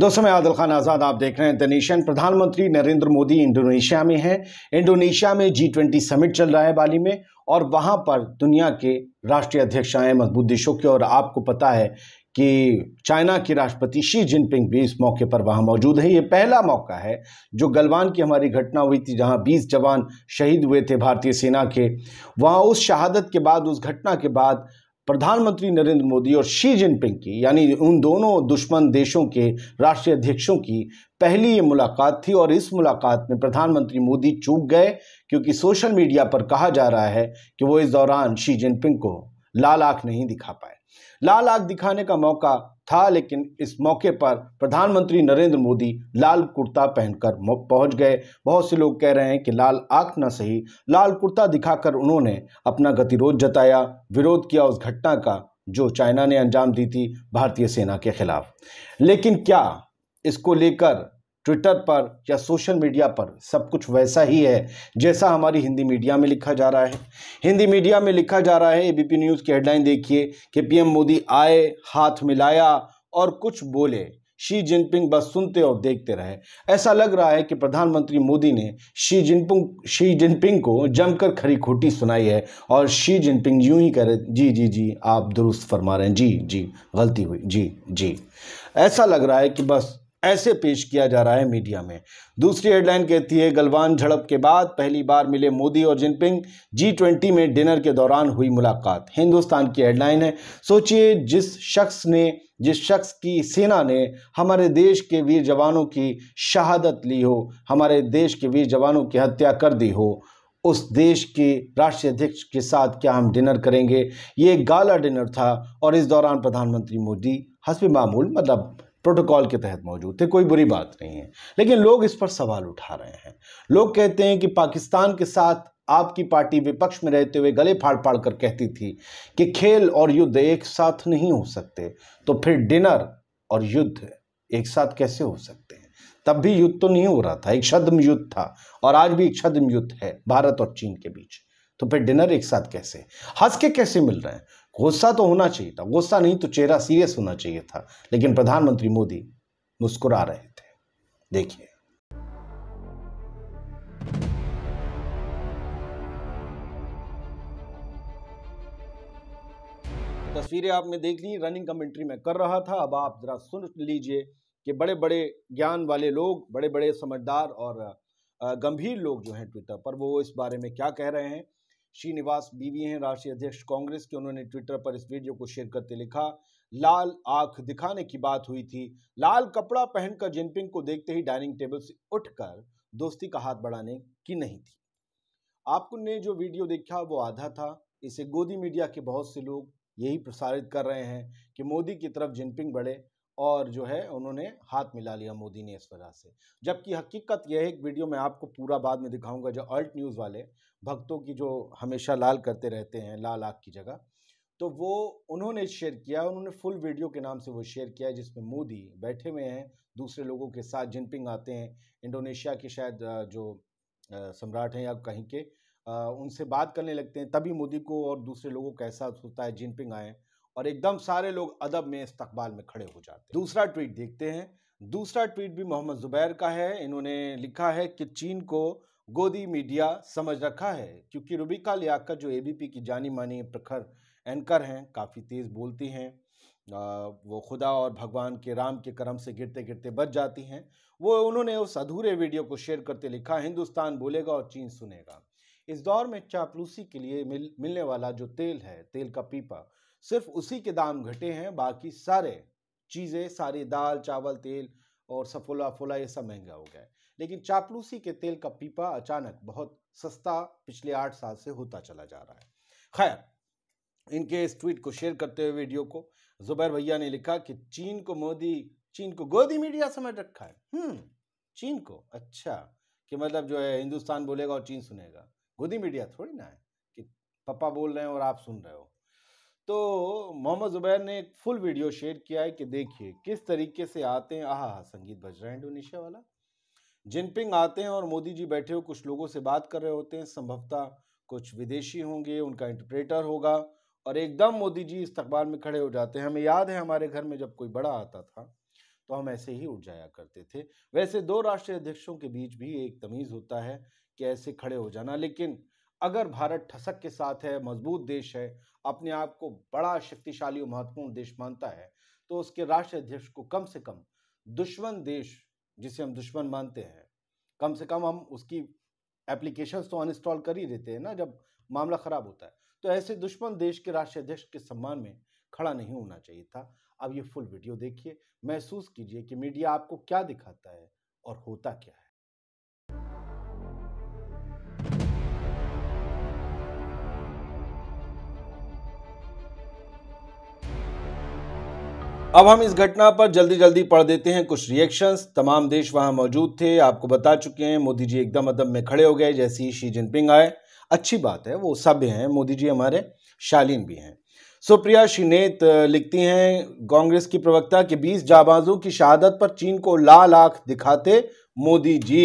दोस्तों मैं आदिल खान आज़ाद आप देख रहे हैं द प्रधानमंत्री नरेंद्र मोदी इंडोनेशिया में हैं इंडोनेशिया में जी ट्वेंटी समिट चल रहा है बाली में और वहां पर दुनिया के राष्ट्रीय अध्यक्ष आए मजबूत के और आपको पता है कि चाइना के राष्ट्रपति शी जिनपिंग भी इस मौके पर वहां मौजूद है ये पहला मौका है जो गलवान की हमारी घटना हुई थी जहां 20 जवान शहीद हुए थे भारतीय सेना के वहां उस शहादत के बाद उस घटना के बाद प्रधानमंत्री नरेंद्र मोदी और शी जिनपिंग की यानी उन दोनों दुश्मन देशों के राष्ट्रीय अध्यक्षों की पहली ये मुलाकात थी और इस मुलाकात में प्रधानमंत्री मोदी चूक गए क्योंकि सोशल मीडिया पर कहा जा रहा है कि वो इस दौरान शी जिनपिंग को लाल आंख नहीं दिखा पाए लाल आंख दिखाने का मौका था लेकिन इस मौके पर प्रधानमंत्री नरेंद्र मोदी लाल कुर्ता पहनकर पहुंच गए बहुत से लोग कह रहे हैं कि लाल आंख न सही लाल कुर्ता दिखाकर उन्होंने अपना गतिरोध जताया विरोध किया उस घटना का जो चाइना ने अंजाम दी थी भारतीय सेना के खिलाफ लेकिन क्या इसको लेकर ट्विटर पर या सोशल मीडिया पर सब कुछ वैसा ही है जैसा हमारी हिंदी मीडिया में लिखा जा रहा है हिंदी मीडिया में लिखा जा रहा है एबीपी न्यूज़ की हेडलाइन देखिए कि पीएम मोदी आए हाथ मिलाया और कुछ बोले शी जिनपिंग बस सुनते और देखते रहे ऐसा लग रहा है कि प्रधानमंत्री मोदी ने शी जिनपिंग शी जिनपिंग को जमकर खरी खोटी सुनाई है और शी जिनपिंग यूं ही कह रहे जी जी जी आप दुरुस्त फरमा रहे हैं जी जी गलती हुई जी जी ऐसा लग रहा है कि बस ऐसे पेश किया जा रहा है मीडिया में दूसरी हेडलाइन कहती है गलवान झड़प के बाद पहली बार मिले मोदी और जिनपिंग जी ट्वेंटी में डिनर के दौरान हुई मुलाकात हिंदुस्तान की हेडलाइन है सोचिए जिस शख्स ने जिस शख्स की सेना ने हमारे देश के वीर जवानों की शहादत ली हो हमारे देश के वीर जवानों की हत्या कर दी हो उस देश के राष्ट्रीय अध्यक्ष के साथ क्या हम डिनर करेंगे ये गाला डिनर था और इस दौरान प्रधानमंत्री मोदी हसबी मामूल मतलब प्रोटोकॉल के तहत मौजूद थे कोई बुरी बात नहीं है लेकिन लोग इस पर सवाल उठा रहे हैं लोग कहते हैं कि पाकिस्तान के साथ आपकी पार्टी विपक्ष में रहते हुए गले फाड़ फाड़ कर कहती थी कि खेल और युद्ध एक साथ नहीं हो सकते तो फिर डिनर और युद्ध एक साथ कैसे हो सकते हैं तब भी युद्ध तो नहीं हो रहा था एक छद्म युद्ध था और आज भी एक छद्म युद्ध है भारत और चीन के बीच तो फिर डिनर एक साथ कैसे हंस के कैसे मिल रहे हैं गुस्सा तो होना चाहिए था गुस्सा नहीं तो चेहरा सीरियस होना चाहिए था लेकिन प्रधानमंत्री मोदी मुस्कुरा रहे थे देखिए तस्वीरें आपने देख ली रनिंग कमेंट्री में कर रहा था अब आप जरा सुन लीजिए कि बड़े बड़े ज्ञान वाले लोग बड़े बड़े समझदार और गंभीर लोग जो हैं ट्विटर पर वो इस बारे में क्या कह रहे हैं श्रीनिवास बीवी हैं राष्ट्रीय अध्यक्ष कांग्रेस के उन्होंने ट्विटर पर इस वीडियो को शेयर करते लिखा लाल आंख दिखाने की बात हुई थी लाल कपड़ा पहनकर जिनपिंग को देखते ही डाइनिंग टेबल से उठकर दोस्ती का हाथ बढ़ाने की नहीं थी आपने जो वीडियो देखा वो आधा था इसे गोदी मीडिया के बहुत से लोग यही प्रसारित कर रहे हैं कि मोदी की तरफ जिनपिंग बढ़े और जो है उन्होंने हाथ मिला लिया मोदी ने इस वजह से जबकि हकीकत यह एक वीडियो मैं आपको पूरा बाद में दिखाऊंगा जो अल्ट न्यूज़ वाले भक्तों की जो हमेशा लाल करते रहते हैं लाल आग की जगह तो वो उन्होंने शेयर किया उन्होंने फुल वीडियो के नाम से वो शेयर किया जिसमें मोदी बैठे हुए हैं दूसरे लोगों के साथ जिनपिंग आते हैं इंडोनेशिया के शायद जो सम्राट हैं या कहीं के उनसे बात करने लगते हैं तभी मोदी को और दूसरे लोगों को एहसास होता है जिनपिंग आए और एकदम सारे लोग अदब में इस्तकबाल में खड़े हो जाते हैं दूसरा ट्वीट देखते हैं दूसरा ट्वीट भी मोहम्मद जुबैर का है इन्होंने लिखा है कि चीन को गोदी मीडिया समझ रखा है क्योंकि रुबिका लियाकत जो एबीपी की जानी मानी प्रखर एंकर हैं काफ़ी तेज़ बोलती हैं वो खुदा और भगवान के राम के करम से गिरते गिरते बच जाती हैं वो उन्होंने उस अधूरे वीडियो को शेयर करते लिखा हिंदुस्तान बोलेगा और चीन सुनेगा इस दौर में चापलूसी के लिए मिल मिलने वाला जो तेल है तेल का पीपा सिर्फ उसी के दाम घटे हैं बाकी सारे चीज़ें सारी दाल चावल तेल और सफोला फोला ये सब महंगा हो गया है लेकिन चापलूसी के तेल का पीपा अचानक बहुत सस्ता पिछले आठ साल से होता चला जा रहा है खैर इनके इस ट्वीट को शेयर करते हुए वीडियो को जुबैर भैया ने लिखा कि चीन को मोदी चीन को गोदी मीडिया समझ रखा है हम्म, चीन को अच्छा कि मतलब जो है हिंदुस्तान बोलेगा और चीन सुनेगा गोदी मीडिया थोड़ी ना है कि पापा बोल रहे हैं और आप सुन रहे हो तो मोहम्मद जुबैर ने एक फुल वीडियो शेयर किया है कि देखिए किस तरीके से आते हैं आह संगीत बज रहा है इंडोनेशिया वाला जिनपिंग आते हैं और मोदी जी बैठे हो कुछ लोगों से बात कर रहे होते हैं संभवतः कुछ विदेशी होंगे उनका इंटरप्रेटर होगा और एकदम मोदी जी इस्तकबाल में खड़े हो जाते हैं हमें याद है हमारे घर में जब कोई बड़ा आता था तो हम ऐसे ही उठ जाया करते थे वैसे दो राष्ट्रीय अध्यक्षों के बीच भी एक तमीज़ होता है कि ऐसे खड़े हो जाना लेकिन अगर भारत ठसक के साथ है मजबूत देश है अपने आप को बड़ा शक्तिशाली और महत्वपूर्ण देश मानता है तो उसके राष्ट्र अध्यक्ष को कम से कम दुश्मन देश जिसे हम दुश्मन मानते हैं कम से कम हम उसकी एप्लीकेशन तो अनइंस्टॉल कर ही देते हैं ना जब मामला ख़राब होता है तो ऐसे दुश्मन देश के राष्ट्र अध्यक्ष के सम्मान में खड़ा नहीं होना चाहिए था अब ये फुल वीडियो देखिए महसूस कीजिए कि मीडिया आपको क्या दिखाता है और होता क्या है अब हम इस घटना पर जल्दी जल्दी पढ़ देते हैं कुछ रिएक्शंस तमाम देश वहां मौजूद थे आपको बता चुके हैं मोदी जी एकदम अदम में खड़े हो गए जैसे ही शी जिनपिंग आए अच्छी बात है वो सभ्य हैं मोदी जी हमारे शालीन भी हैं सुप्रिया शिनेत लिखती हैं कांग्रेस की प्रवक्ता के 20 जाबाजों की शहादत पर चीन को लाल आंख दिखाते मोदी जी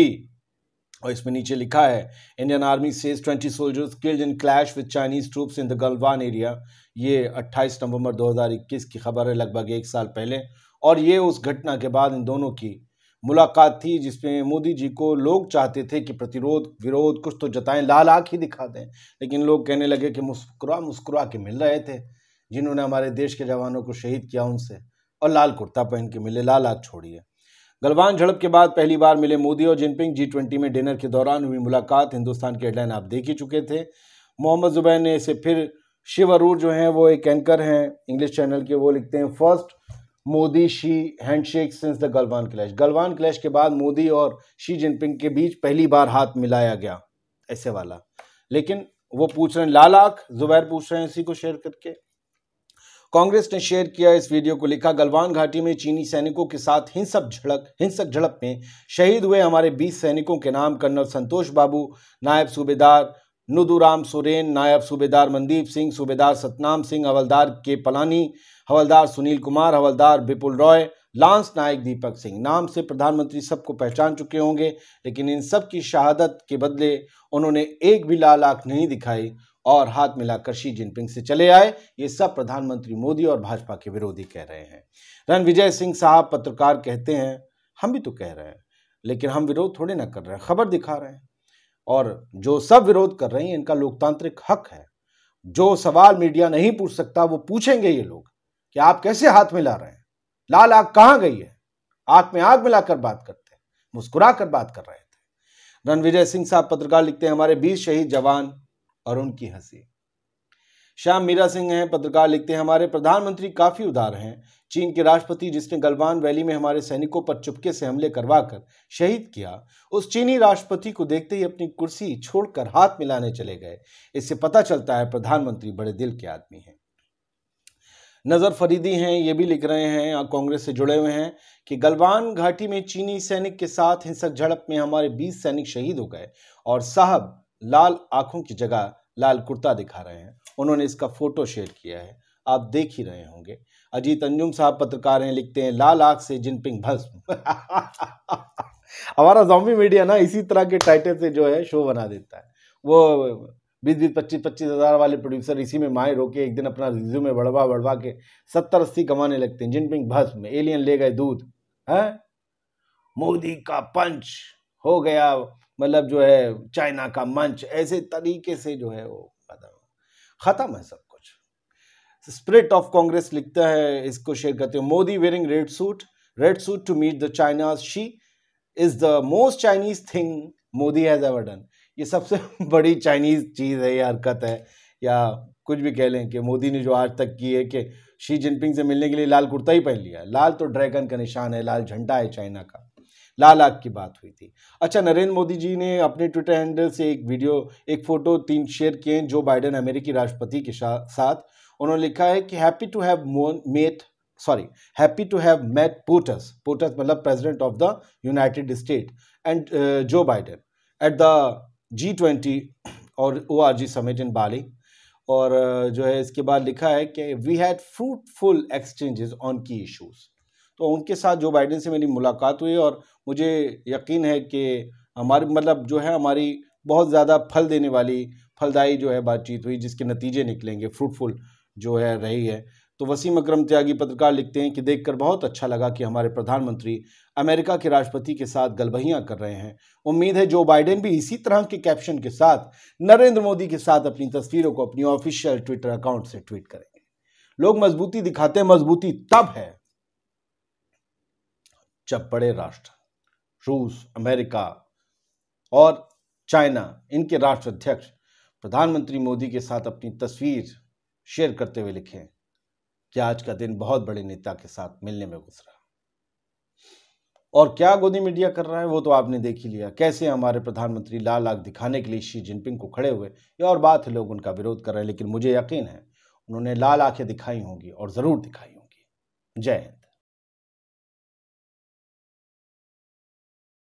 और इसमें नीचे लिखा है Indian Army says 20 soldiers killed in clash with Chinese troops in the Galwan area ये 28 नवंबर 2021 की खबर है लगभग एक साल पहले और ये उस घटना के बाद इन दोनों की मुलाकात थी जिसमें मोदी जी को लोग चाहते थे कि प्रतिरोध विरोध कुछ तो जताएं लाल आँख ही दिखा दें लेकिन लोग कहने लगे कि मुस्कुरा मुस्कुरा के मिल रहे थे जिन्होंने हमारे देश के जवानों को शहीद किया उनसे और लाल कुर्ता पहन के मिले लाल आँख छोड़िए गलवान झड़प के बाद पहली बार मिले मोदी और जिनपिंग जी ट्वेंटी में डिनर के दौरान हुई मुलाकात हिंदुस्तान के हेडलाइन आप देख ही चुके थे मोहम्मद जुबैर ने इसे फिर शिव अरूर जो हैं वो एक एंकर हैं इंग्लिश चैनल के वो लिखते हैं first Modi Xi handshake since the Galwan clash Galwan clash के बाद मोदी और शी जिनपिंग के बीच पहली बार हाथ मिलाया गया ऐसे वाला लेकिन वो पूछ रहे हैं लाल आख जुबैर पूछ रहे हैं इसी को शेयर करके कांग्रेस ने शेयर किया इस वीडियो को लिखा गलवान घाटी में चीनी सैनिकों के साथ हिंसक झड़प हिंसक झड़प में शहीद हुए हमारे 20 सैनिकों के नाम कर्नल संतोष बाबू नायब सूबेदार नुदूराम सुरेन नायब सूबेदार मनदीप सिंह सूबेदार सतनाम सिंह हवलदार के पलानी हवलदार सुनील कुमार हवलदार विपुल रॉय लांस नायक दीपक सिंह नाम से प्रधानमंत्री सबको पहचान चुके होंगे लेकिन इन सब की शहादत के बदले उन्होंने एक भी लाल आंख नहीं दिखाई और हाथ मिलाकर शी जिनपिंग से चले आए ये सब प्रधानमंत्री मोदी और भाजपा के विरोधी कह रहे हैं रन विजय सिंह साहब पत्रकार कहते हैं हम भी तो कह रहे हैं लेकिन हम विरोध थोड़े ना कर रहे हैं खबर दिखा रहे हैं और जो सब विरोध कर रहे हैं इनका लोकतांत्रिक हक है जो सवाल मीडिया नहीं पूछ सकता वो पूछेंगे ये लोग कि आप कैसे हाथ मिला रहे हैं लाल आग कहाँ गई है आग में आग मिलाकर बात करते हैं मुस्कुरा कर बात कर रहे थे रणविजय सिंह साहब पत्रकार लिखते हैं हमारे बीस शहीद जवान और उनकी हंसी श्याम मीरा सिंह हैं पत्रकार लिखते हैं हमारे प्रधानमंत्री काफ़ी उदार हैं चीन के राष्ट्रपति जिसने गलवान वैली में हमारे सैनिकों पर चुपके से हमले करवाकर शहीद किया उस चीनी राष्ट्रपति को देखते ही अपनी कुर्सी छोड़कर हाथ मिलाने चले गए इससे पता चलता है प्रधानमंत्री बड़े दिल के आदमी हैं नज़र फरीदी हैं ये भी लिख रहे हैं कांग्रेस से जुड़े हुए हैं कि गलवान घाटी में चीनी सैनिक के साथ हिंसक झड़प में हमारे 20 सैनिक शहीद हो गए और साहब लाल आंखों की जगह लाल कुर्ता दिखा रहे हैं उन्होंने इसका फ़ोटो शेयर किया है आप देख ही रहे होंगे अजीत अंजुम साहब पत्रकार हैं लिखते हैं लाल आग से जिनपिंग भस्म हमारा जॉम्बी मीडिया ना इसी तरह के टाइटल से जो है शो बना देता है वो बीस बीस पच्चीस पच्चीस हज़ार वाले प्रोड्यूसर इसी में माए रोके एक दिन अपना रिज्यू में बढ़वा बढ़वा के सत्तर अस्सी कमाने लगते हैं जिनपिंग भस्म एलियन ले गए दूध हैं मोदी का पंच हो गया मतलब जो है चाइना का मंच ऐसे तरीके से जो है वो ख़त्म है सब कुछ स्प्रिट ऑफ कांग्रेस लिखता है इसको शेयर करते हैं Modi wearing red suit red suit to meet the China Xi is the most Chinese thing Modi has ever done ये सबसे बड़ी चाइनीज चीज़ है या हरकत है या कुछ भी कह लें कि मोदी ने जो आज तक की है कि शी जिनपिंग से मिलने के लिए लाल कुर्ता ही पहन लिया लाल तो ड्रैगन का निशान है लाल झंडा है चाइना का लाल आग की बात हुई थी अच्छा नरेंद्र मोदी जी ने अपने ट्विटर हैंडल से एक वीडियो एक फ़ोटो तीन शेयर किए जो बाइडन अमेरिकी राष्ट्रपति के साथ उन्होंने लिखा है कि happy to have met sorry happy to have met POTUS POTUS मतलब president of the United State and Joe Biden at the G twenty और ओ आर जी समिट इन बाली और uh, जो है इसके बाद लिखा है कि we had fruitful exchanges on key issues तो उनके साथ जो बाइडेन से मेरी मुलाकात हुई और मुझे यकीन है कि हमारी मतलब जो है हमारी बहुत ज़्यादा फल देने वाली फलदायी जो है बातचीत हुई जिसके नतीजे निकलेंगे फ्रूटफुल जो है रही है तो वसीम अक्रम त्यागी पत्रकार लिखते हैं कि देखकर बहुत अच्छा लगा कि हमारे प्रधानमंत्री अमेरिका के राष्ट्रपति के साथ गलबहियाँ कर रहे हैं उम्मीद है जो बाइडेन भी इसी तरह के कैप्शन के साथ नरेंद्र मोदी के साथ अपनी तस्वीरों को अपनी ऑफिशियल ट्विटर अकाउंट से ट्वीट करेंगे लोग मजबूती दिखाते हैं मजबूती तब है जब बड़े राष्ट्र रूस अमेरिका और चाइना इनके राष्ट्र अध्यक्ष प्रधानमंत्री मोदी के साथ अपनी तस्वीर शेयर करते हुए लिखे कि आज का दिन बहुत बड़े नेता के साथ मिलने में गुजरा और क्या गोदी मीडिया कर रहा है वो तो आपने देख ही लिया कैसे हमारे प्रधानमंत्री लाल आग दिखाने के लिए शी जिनपिंग को खड़े हुए ये और बात है लोग उनका विरोध कर रहे हैं लेकिन मुझे यकीन है उन्होंने लाल आंखें दिखाई होंगी और ज़रूर दिखाई होंगी जय हिंद